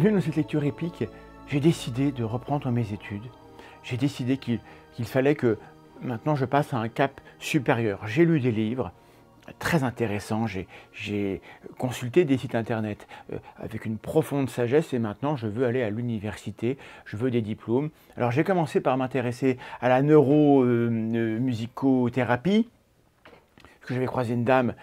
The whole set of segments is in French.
bienvenue dans cette lecture épique. J'ai décidé de reprendre mes études. J'ai décidé qu'il fallait que maintenant je passe à un cap supérieur. J'ai lu des livres très intéressants, j'ai consulté des sites internet euh, avec une profonde sagesse et maintenant je veux aller à l'université, je veux des diplômes. Alors j'ai commencé par m'intéresser à la neuromusicothérapie, euh, euh, parce que j'avais croisé une dame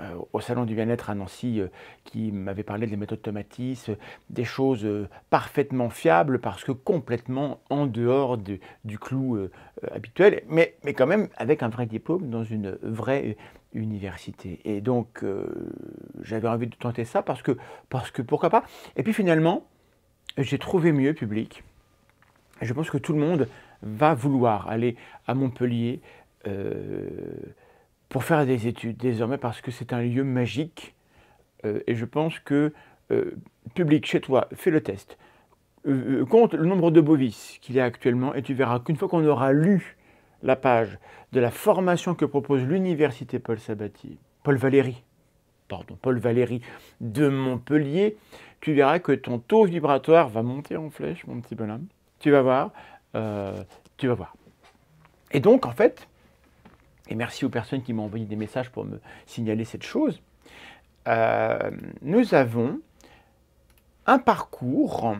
euh, au Salon du Bien-être à Nancy euh, qui m'avait parlé des méthodes Tomatis, euh, des choses parfaitement fiables parce que complètement en dehors du clou habituel, mais, mais, quand même avec un vrai diplôme dans une vraie université. Et donc j'avais envie de tenter ça parce que, parce que pourquoi pas. Et puis finalement, j'ai trouvé mieux public. Je pense que tout le monde va vouloir aller à Montpellier. Euh, pour faire des études désormais parce que c'est un lieu magique. Euh, et je pense que euh, public chez toi, fais le test. Euh, compte le nombre de bovis qu'il y a actuellement et tu verras qu'une fois qu'on aura lu la page de la formation que propose l'université Paul Sabatier, Paul Valéry, pardon, Paul Valéry de Montpellier, tu verras que ton taux vibratoire va monter en flèche, mon petit bonhomme. Tu vas voir, tu vas voir. Et donc, en fait, et merci aux personnes qui m'ont envoyé des messages pour me signaler cette chose, euh, nous avons un parcours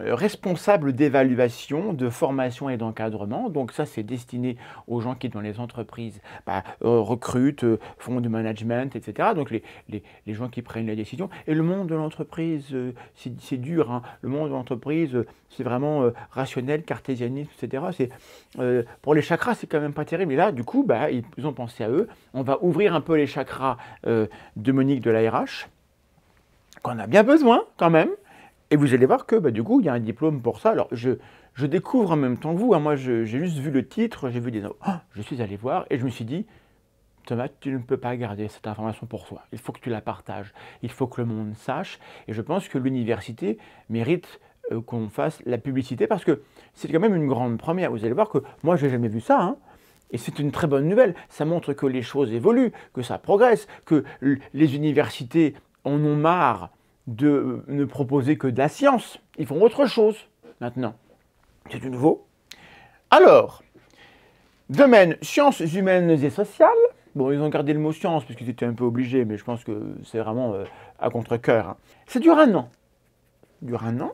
euh, responsable d'évaluation, de formation et d'encadrement. Donc ça, c'est destiné aux gens qui, dans les entreprises, bah, euh, recrutent, euh, font du management, etc. Donc les, gens qui prennent les décisions. Et le monde de l'entreprise, c'est dur. Hein. Le monde de l'entreprise, c'est vraiment rationnel, cartésianisme, etc. C'est pour les chakras, c'est quand même pas terrible. Et là, du coup, bah, ils ont pensé à eux. On va ouvrir un peu les chakras de Monique de la RH qu'on a bien besoin quand même. Et vous allez voir que bah, du coup, il y a un diplôme pour ça. Alors, je, je découvre en même temps que vous. Hein. Moi, j'ai juste vu le titre, j'ai vu des... Oh, je suis allé voir et je me suis dit, Thomas, tu ne peux pas garder cette information pour toi. Il faut que tu la partages. Il faut que le monde sache. Et je pense que l'université mérite euh, qu'on fasse la publicité parce que c'est quand même une grande première. Vous allez voir que moi, je n'ai jamais vu ça. Hein. Et c'est une très bonne nouvelle. Ça montre que les choses évoluent, que ça progresse, que les universités en ont marre de euh, ne proposer que de la science. Ils font autre chose maintenant. C'est du nouveau. Alors, domaine sciences humaines et sociales. Bon, ils ont gardé le mot science parce qu'ils étaient un peu obligés, mais je pense que c'est vraiment euh, à contre-coeur. C'est hein. un an. Dure un an.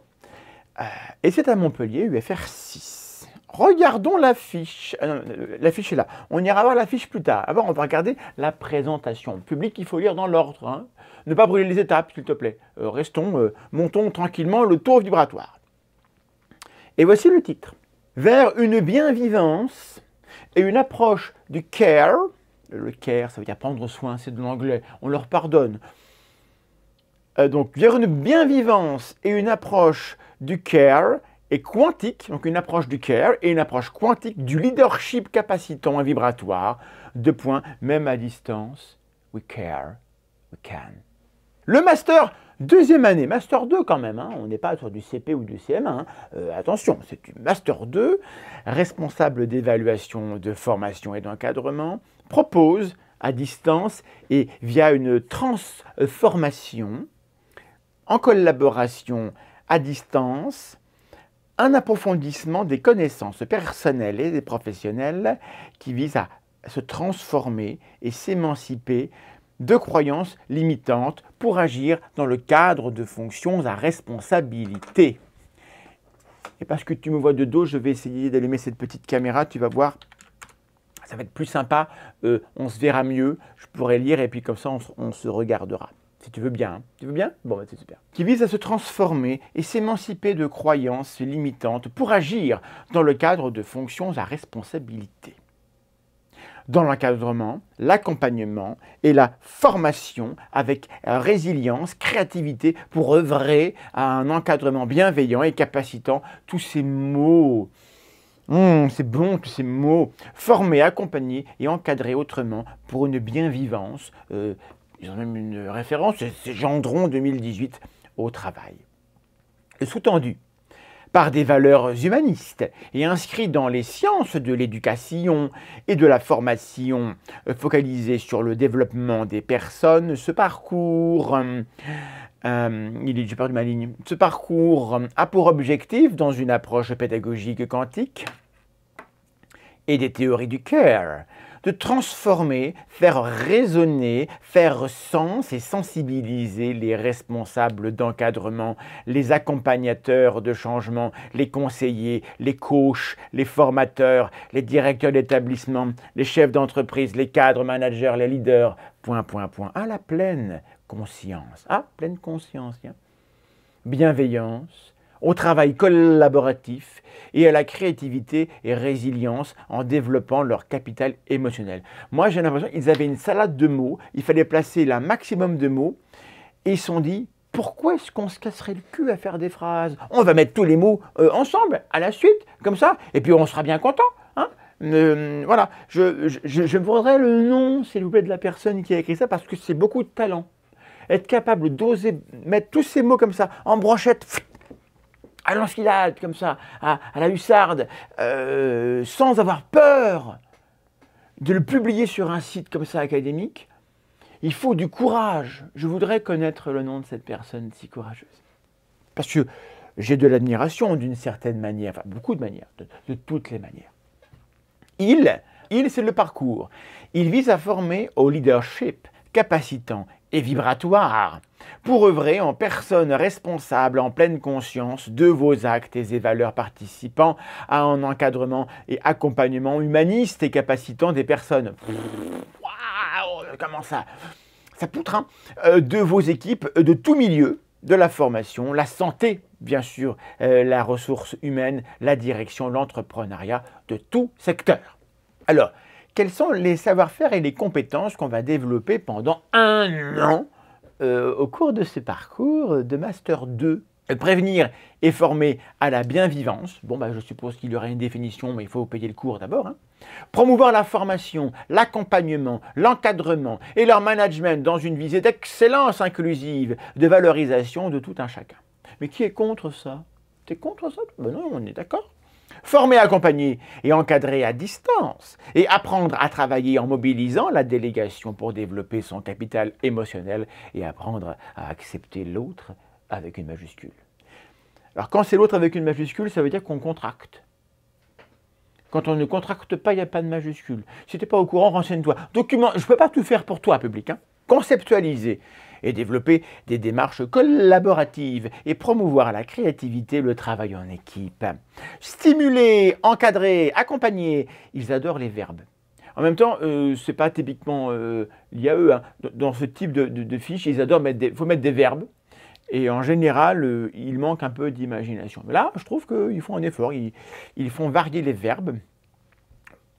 Euh, et c'est à Montpellier, UFR 6. Regardons l'affiche. Euh, euh, l'affiche est là. On ira voir l'affiche plus tard. Avant, on va regarder la présentation. Public, il faut lire dans l'ordre. Hein. Ne pas brûler les étapes, s'il te plaît. Euh, restons, montons tranquillement le tour vibratoire. Et voici le titre. Vers une bienvivance et une approche du care. Le care, ça veut dire prendre soin, c'est de l'anglais. On leur pardonne. donc, vers une bienvivance et une approche du care et quantique, donc une approche du care et une approche quantique du leadership capacitant et vibratoire. de points, même à distance, we care, we can. Le master Deuxième année, Master 2 quand même, hein. on n'est pas sur du CP ou du CM1, hein. euh, attention, c'est du Master 2, responsable d'évaluation, de formation et d'encadrement, propose à distance et via une transformation, en collaboration à distance, un approfondissement des connaissances personnelles et des professionnelles qui vise à se transformer et s'émanciper de croyances limitantes pour agir dans le cadre de fonctions à responsabilité. Et parce que tu me vois de dos, je vais essayer d'allumer cette petite caméra, tu vas voir, ça va être plus sympa, euh, on se verra mieux, je pourrai lire et puis comme ça on se regardera. Si tu veux bien, tu veux bien Bon, bah, c'est super. Qui vise à se transformer et s'émanciper de croyances limitantes pour agir dans le cadre de fonctions à responsabilité. Dans l'encadrement, l'accompagnement et la formation avec résilience, créativité pour œuvrer à un encadrement bienveillant et capacitant tous ces mots hum, c'est bon tous ces mots. Former, accompagner et encadrer autrement pour une bien-vivance euh, ils ont même une référence, c'est Gendron 2018 au travail. Sous-tendu par des valeurs humanistes et inscrit dans les sciences de l'éducation et de la formation euh, focalisées sur le développement des personnes, ce parcours euh, il Ce parcours a pour objectif, dans une approche pédagogique quantique et des théories du care, de transformer, faire raisonner, faire sens et sensibiliser les responsables d'encadrement, les accompagnateurs de changement, les conseillers, les coachs, les formateurs, les directeurs d'établissement, les chefs d'entreprise, les cadres, managers, les leaders, point, point, point, à ah, la pleine conscience, à ah, pleine conscience, bienveillance, au travail collaboratif et à la créativité et résilience en développant leur capital émotionnel. Moi, j'ai l'impression qu'ils avaient une salade de mots, il fallait placer la maximum de mots, et ils se sont dit, pourquoi est-ce qu'on se casserait le cul à faire des phrases On va mettre tous les mots euh, ensemble, à la suite, comme ça, et puis on sera bien content. Hein. Euh, voilà, je, je voudrais le nom, s'il vous plaît, de la personne qui a écrit ça, parce que c'est beaucoup de talent. Être capable d'oser mettre tous ces mots comme ça, en brochette, à l'enfilade, comme ça, à, la hussarde, euh, sans avoir peur de le publier sur un site comme ça académique, il faut du courage. Je voudrais connaître le nom de cette personne si courageuse. Parce que j'ai de l'admiration d'une certaine manière, enfin beaucoup de manières, de, toutes les manières. Il, il c'est le parcours. Il vise à former au leadership capacitant et vibratoire, pour œuvrer en personne responsable, en pleine conscience de vos actes et valeurs participant à un encadrement et accompagnement humaniste et capacitant des personnes. Comment ça Ça poutre, hein, euh, De vos équipes de tout milieu, de la formation, la santé, bien sûr, euh, la ressource humaine, la direction, l'entrepreneuriat, de tout secteur. Alors, quels sont les savoir-faire et les compétences qu'on va développer pendant un an euh, au cours de ce parcours de Master 2 Prévenir et former à la bien-vivance. Bon, bah, je suppose qu'il y aura une définition, mais il faut payer le cours d'abord. Hein. Promouvoir la formation, l'accompagnement, l'encadrement et leur management dans une visée d'excellence inclusive, de valorisation de tout un chacun. Mais qui est contre ça Tu es contre ça Ben non, on est d'accord. Former, accompagner et encadrer à distance et apprendre à travailler en mobilisant la délégation pour développer son capital émotionnel et apprendre à accepter l'autre avec une majuscule. Alors quand c'est l'autre avec une majuscule, ça veut dire qu'on contracte. Quand on ne contracte pas, il n'y a pas de majuscule. Si tu n'es pas au courant, renseigne-toi. Document, je ne peux pas tout faire pour toi, public. Hein. Conceptualiser, et développer des démarches collaboratives et promouvoir la créativité, le travail en équipe. Stimuler, encadrer, accompagner, ils adorent les verbes. En même temps, euh, ce n'est pas typiquement euh, lié à eux. Hein. Dans ce type de, fiches, fiche, ils adorent mettre faut mettre des verbes. Et en général, euh, il manque un peu d'imagination. Mais là, je trouve qu'ils font un effort. ils font varier les verbes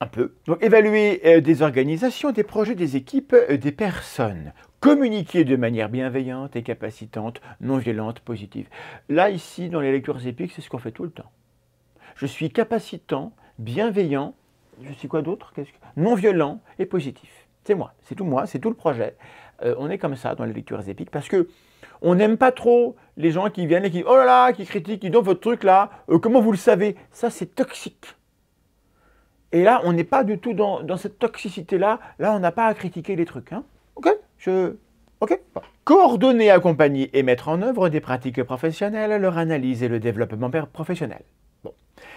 un peu. Donc évaluer euh, des organisations, des projets, des équipes, euh, des personnes. Communiquer de manière bienveillante et capacitante, non violente, positive. Là, ici, dans les lectures épiques, c'est ce qu'on fait tout le temps. Je suis capacitant, bienveillant, je suis quoi d'autre que... Non violent et positif. C'est moi, c'est tout moi, c'est tout le projet. Euh, on est comme ça dans les lectures épiques parce que on n'aime pas trop les gens qui viennent et qui oh là là, qui critiquent, qui donnent votre truc là, comment vous le savez Ça c'est toxique. Et là, on n'est pas du tout dans, cette toxicité-là. Là, on n'a pas à critiquer les trucs. Hein. OK Je... OK Coordonner, accompagner et mettre en œuvre des pratiques professionnelles, leur analyse et le développement professionnel.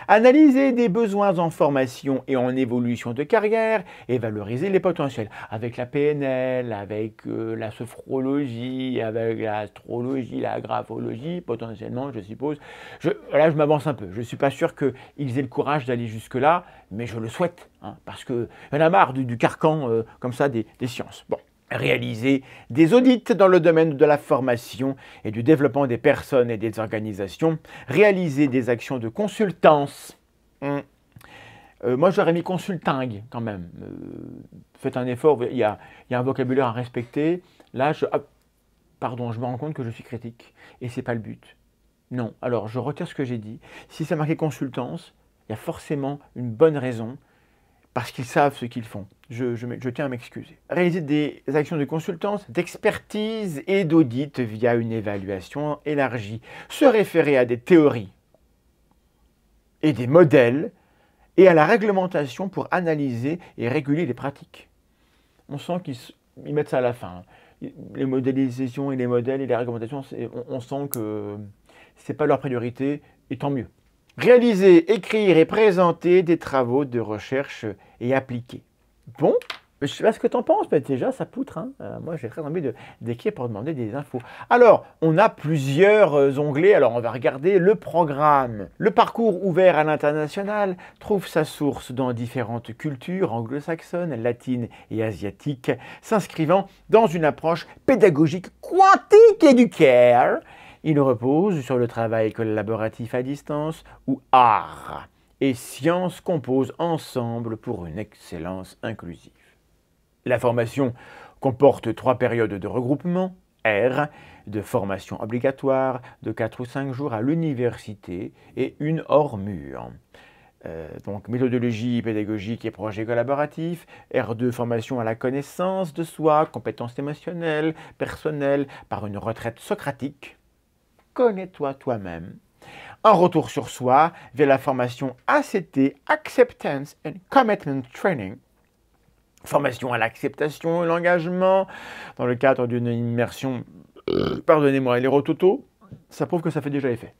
Analyser des besoins en formation et en évolution de carrière et valoriser les potentiels avec la PNL, avec euh, la sophrologie, avec l'astrologie, la graphologie, potentiellement, je suppose. là, je m'avance un peu. Je ne suis pas sûr qu'ils aient le courage d'aller jusque-là, mais je le souhaite, hein, parce qu'il y a marre du, carcan euh, comme ça des, des sciences. Bon réaliser des audits dans le domaine de la formation et du développement des personnes et des organisations, réaliser des actions de consultance. Hum. Euh, moi, j'aurais mis consulting quand même. Euh, faites un effort, il y, a, un vocabulaire à respecter. Là, je, ah, pardon, je me rends compte que je suis critique et c'est pas le but. Non, alors je retire ce que j'ai dit. Si ça marquait « consultance, il y a forcément une bonne raison parce qu'ils savent ce qu'ils font. Je, tiens à m'excuser. Réaliser des actions de consultance, d'expertise et d'audit via une évaluation élargie. Se référer à des théories et des modèles et à la réglementation pour analyser et réguler les pratiques. On sent qu'ils mettent ça à la fin. Les modélisations et les modèles et les réglementations, on sent que ce n'est pas leur priorité, et tant mieux. Réaliser, écrire et présenter des travaux de recherche et appliquer. Bon, je ne sais pas ce que tu en penses, mais déjà, ça poutre. Hein. Euh, moi, j'ai très envie d'écrire pour demander des infos. Alors, on a plusieurs euh, onglets. Alors, on va regarder le programme. Le parcours ouvert à l'international trouve sa source dans différentes cultures anglo-saxonnes, latines et asiatiques, s'inscrivant dans une approche pédagogique quantique et du care il repose sur le travail collaboratif à distance ou art et science composent ensemble pour une excellence inclusive. La formation comporte trois périodes de regroupement, R, de formation obligatoire de 4 ou 5 jours à l'université et une hors mur. Euh, donc méthodologie pédagogique et projet collaboratif, R2 formation à la connaissance de soi, compétences émotionnelles, personnelles, par une retraite socratique, connais-toi toi-même. Un retour sur soi via la formation ACT, Acceptance and Commitment Training, formation à l'acceptation et l'engagement, dans le cadre d'une immersion, euh, pardonnez-moi, les rototo, ça prouve que ça fait déjà effet.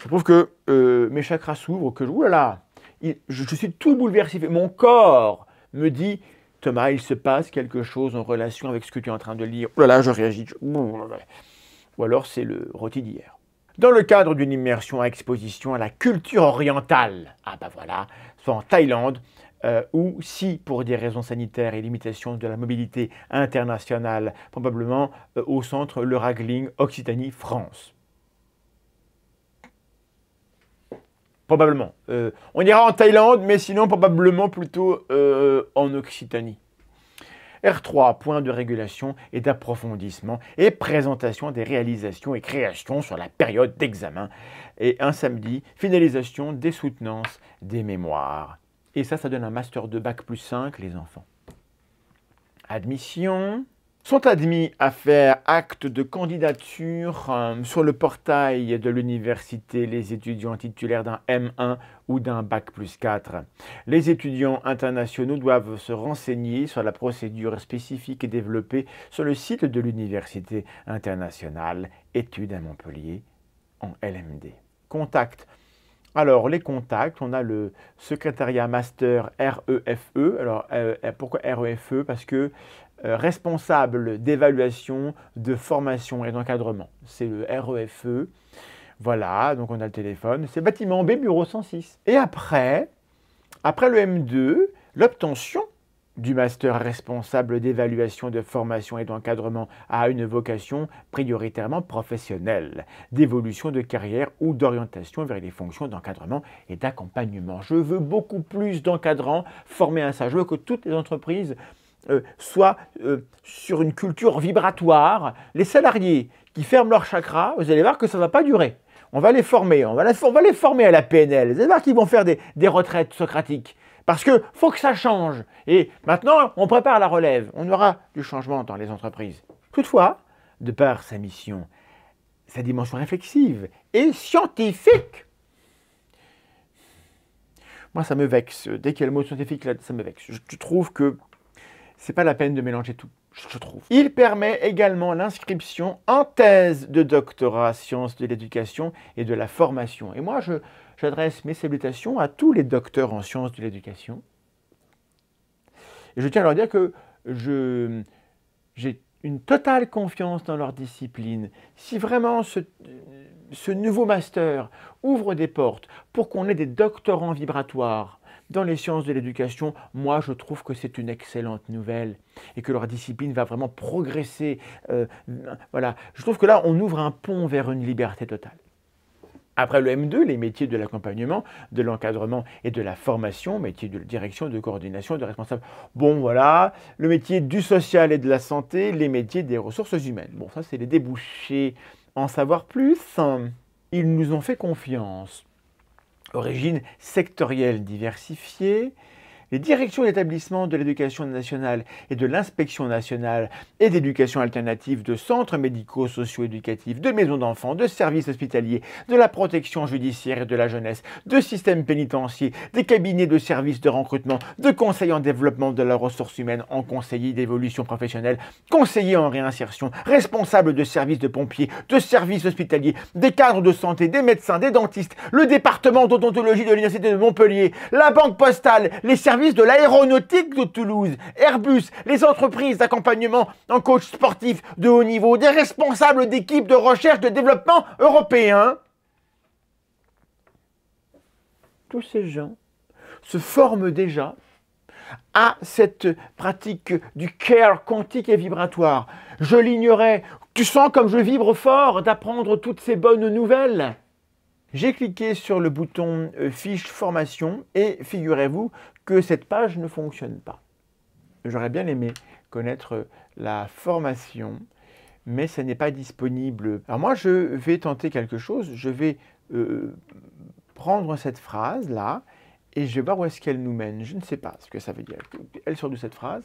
Ça prouve que euh, mes chakras s'ouvrent, que là, je, suis tout bouleversé. Mon corps me dit Thomas, il se passe quelque chose en relation avec ce que tu es en train de lire. Là, je réagis ou alors c'est le rôti d'hier. Dans le cadre d'une immersion à exposition à la culture orientale, ah bah voilà, soit en Thaïlande, euh, ou si pour des raisons sanitaires et limitations de la mobilité internationale, probablement euh, au centre Le Ragling, Occitanie, France. Probablement. Euh, on ira en Thaïlande, mais sinon probablement plutôt en Occitanie. R3, point de régulation et d'approfondissement, et présentation des réalisations et créations sur la période d'examen. Et un samedi, finalisation des soutenances des mémoires. Et ça, ça donne un master de bac plus 5, les enfants. Admission sont admis à faire acte de candidature euh, sur le portail de l'université les étudiants titulaires d'un M1 ou d'un Bac plus 4. Les étudiants internationaux doivent se renseigner sur la procédure spécifique développée sur le site de l'université internationale études à Montpellier en LMD. Contact. Alors, les contacts, on a le secrétariat master REFE. E. Alors, euh, pourquoi REFE e? Parce que euh, responsable d'évaluation, de formation et d'encadrement. C'est le REFE. E. Voilà, donc on a le téléphone. C'est bâtiment B, bureau 106. Et après, après le M2, l'obtention du master responsable d'évaluation, de formation et d'encadrement a une vocation prioritairement professionnelle, d'évolution de carrière ou d'orientation vers les fonctions d'encadrement et d'accompagnement. Je veux beaucoup plus d'encadrants formés à ça. Je veux que toutes les entreprises euh, soit euh, sur une culture vibratoire. Les salariés qui ferment leur chakra, vous allez voir que ça ne va pas durer. On va les former, on va, les former à la PNL. Vous allez voir qu'ils vont faire des, retraites socratiques. Parce que faut que ça change. Et maintenant, on prépare la relève. On aura du changement dans les entreprises. Toutefois, de par sa mission, sa dimension réflexive et scientifique, moi, ça me vexe. Dès qu'il y a le mot scientifique, ça me vexe. Je trouve que c'est pas la peine de mélanger tout, je trouve. Il permet également l'inscription en thèse de doctorat sciences de l'éducation et de la formation. Et moi, j'adresse mes salutations à tous les docteurs en sciences de l'éducation. Et je tiens à leur dire que j'ai une totale confiance dans leur discipline. Si vraiment ce, ce nouveau master ouvre des portes pour qu'on ait des doctorants vibratoires, dans les sciences de l'éducation, moi je trouve que c'est une excellente nouvelle et que leur discipline va vraiment progresser. Euh, voilà, je trouve que là on ouvre un pont vers une liberté totale. Après le M2, les métiers de l'accompagnement, de l'encadrement et de la formation, métiers de direction, de coordination, de responsable. Bon, voilà, le métier du social et de la santé, les métiers des ressources humaines. Bon, ça, c'est les débouchés. En savoir plus, ils nous ont fait confiance origine sectorielle diversifiée, les directions d'établissement de l'éducation nationale et de l'inspection nationale et d'éducation alternative de centres médicaux, socio-éducatifs, de maisons d'enfants, de services hospitaliers, de la protection judiciaire et de la jeunesse, de systèmes pénitentiaires, des cabinets de services de recrutement, de conseils en développement de la ressource humaine, en conseillers d'évolution professionnelle, conseillers en réinsertion, responsables de services de pompiers, de services hospitaliers, des cadres de santé, des médecins, des dentistes, le département d'odontologie de l'Université de Montpellier, la banque postale, les services de l'aéronautique de Toulouse, Airbus, les entreprises d'accompagnement en coach sportif de haut niveau, des responsables d'équipes de recherche de développement européens. Tous ces gens se forment déjà à cette pratique du care quantique et vibratoire. Je l'ignorais. Tu sens comme je vibre fort d'apprendre toutes ces bonnes nouvelles. J'ai cliqué sur le bouton euh, Fiche formation et figurez-vous que cette page ne fonctionne pas. J'aurais bien aimé connaître euh, la formation, mais ça n'est pas disponible. Alors moi, je vais tenter quelque chose. Je vais euh, prendre cette phrase-là et je vais voir où est-ce qu'elle nous mène. Je ne sais pas ce que ça veut dire. Elle sort de cette phrase.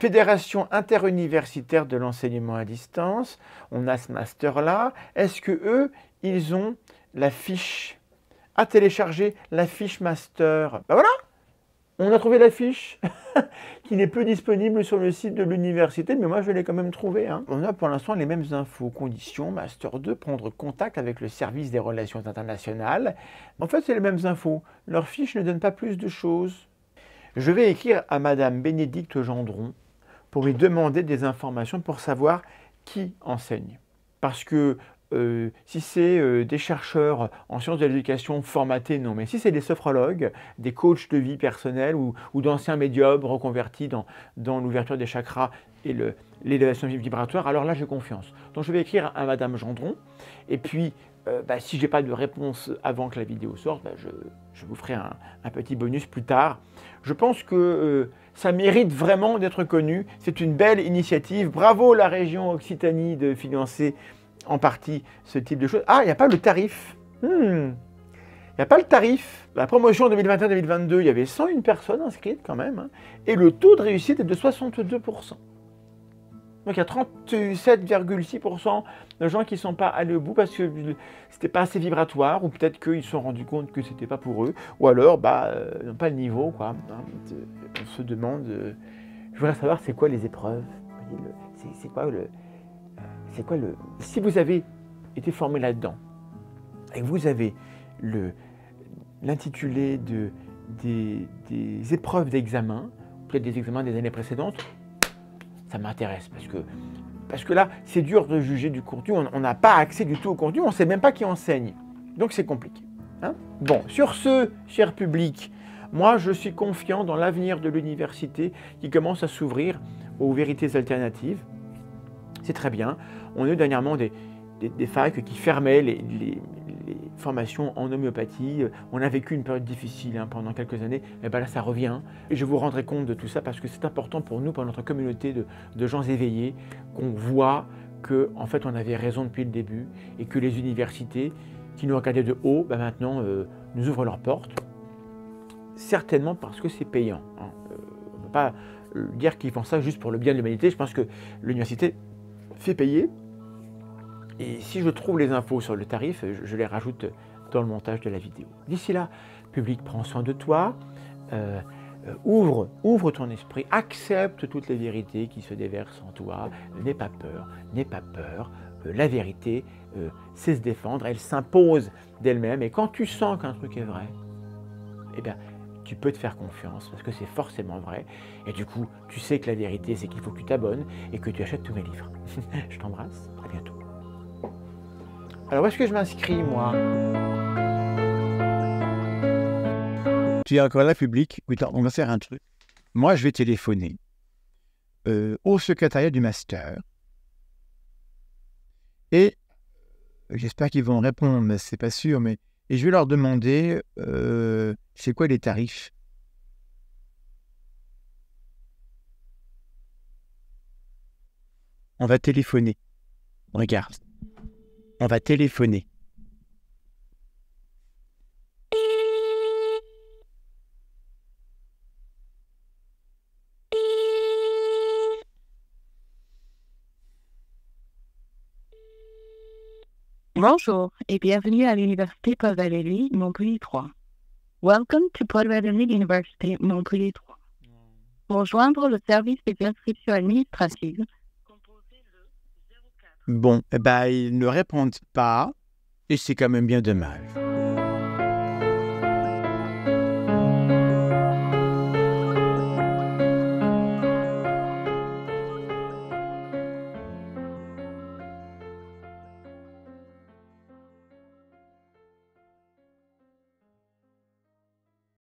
Fédération interuniversitaire de l'enseignement à distance. On a ce master-là. Est-ce que eux, ils ont la fiche, à télécharger la fiche master. Ben voilà, on a trouvé la fiche qui n'est plus disponible sur le site de l'université, mais moi je l'ai quand même trouvée. Hein. On a pour l'instant les mêmes infos. Conditions, Master 2, prendre contact avec le service des relations internationales. En fait, c'est les mêmes infos. Leur fiche ne donne pas plus de choses. Je vais écrire à Madame Bénédicte Gendron pour lui demander des informations pour savoir qui enseigne. Parce que euh, si c'est euh, des chercheurs en sciences de l'éducation formatés, non, mais si c'est des sophrologues, des coachs de vie personnelle ou, d'anciens médiums reconvertis dans, l'ouverture des chakras et l'élévation vibratoire, alors là j'ai confiance. Donc je vais écrire à Madame Gendron, et puis euh, bah, si je n'ai pas de réponse avant que la vidéo sorte, bah, je, vous ferai un, petit bonus plus tard. Je pense que ça mérite vraiment d'être connu, c'est une belle initiative. Bravo la région Occitanie de financer en partie ce type de choses. Ah, il n'y a pas le tarif. Hmm. Il n'y a pas le tarif. La promotion 2021-2022, il y avait 101 personnes inscrites quand même. Hein. et le taux de réussite est de 62%. Donc il y a 37,6% de gens qui ne sont pas allés au bout parce que c'était pas assez vibratoire, ou peut-être qu'ils se sont rendus compte que c'était pas pour eux, ou alors bah ils euh, n'ont pas le niveau quoi. On se demande, euh, je voudrais savoir c'est quoi les épreuves, c'est quoi le, c'est quoi le. Si vous avez été formé là-dedans, et que vous avez l'intitulé de, des, épreuves d'examen, peut-être des examens des années précédentes, ça m'intéresse parce que, là, c'est dur de juger du contenu, on n'a pas accès du tout au contenu, on ne sait même pas qui enseigne. Donc c'est compliqué. Hein. bon, sur ce, cher public, moi je suis confiant dans l'avenir de l'université qui commence à s'ouvrir aux vérités alternatives c'est très bien. On a eu dernièrement des, des, facs qui fermaient les, formations en homéopathie. On a vécu une période difficile hein, pendant quelques années. Et ben là, ça revient. Et je vous rendrai compte de tout ça parce que c'est important pour nous, pour notre communauté de, gens éveillés, qu'on voit que en fait, on avait raison depuis le début et que les universités qui nous regardaient de haut, ben maintenant, euh, nous ouvrent leurs portes. Certainement parce que c'est payant. Hein. Euh, on ne peut pas euh, dire qu'ils font ça juste pour le bien de l'humanité. Je pense que l'université fait payer. Et si je trouve les infos sur le tarif, je les rajoute dans le montage de la vidéo. D'ici là, public, prends soin de toi. Euh, euh, ouvre, ouvre ton esprit, accepte toutes les vérités qui se déversent en toi. N'aie pas peur, n'aie pas peur. Euh, la vérité c'est sait se défendre, elle s'impose d'elle-même. Et quand tu sens qu'un truc est vrai, eh bien, tu peux te faire confiance parce que c'est forcément vrai. Et du coup, tu sais que la vérité, c'est qu'il faut que tu t'abonnes et que tu achètes tous mes livres. je t'embrasse, à bientôt. Alors, où est-ce que je m'inscris, moi Tu es encore là, public. Oui, on va faire un truc. Moi, je vais téléphoner euh, au secrétariat du master. Et j'espère qu'ils vont répondre, mais c'est pas sûr, mais et je vais leur demander euh, c'est quoi les tarifs. On va téléphoner. Regarde. On va téléphoner. Bonjour et bienvenue à l'Université Paul Valéry Montpellier 3. Welcome to Paul Valéry University Montpellier 3. Hmm. Pour joindre le service des inscriptions administratives, composez le 04. Bon, eh ben, ils ne répondent pas et c'est quand même bien dommage.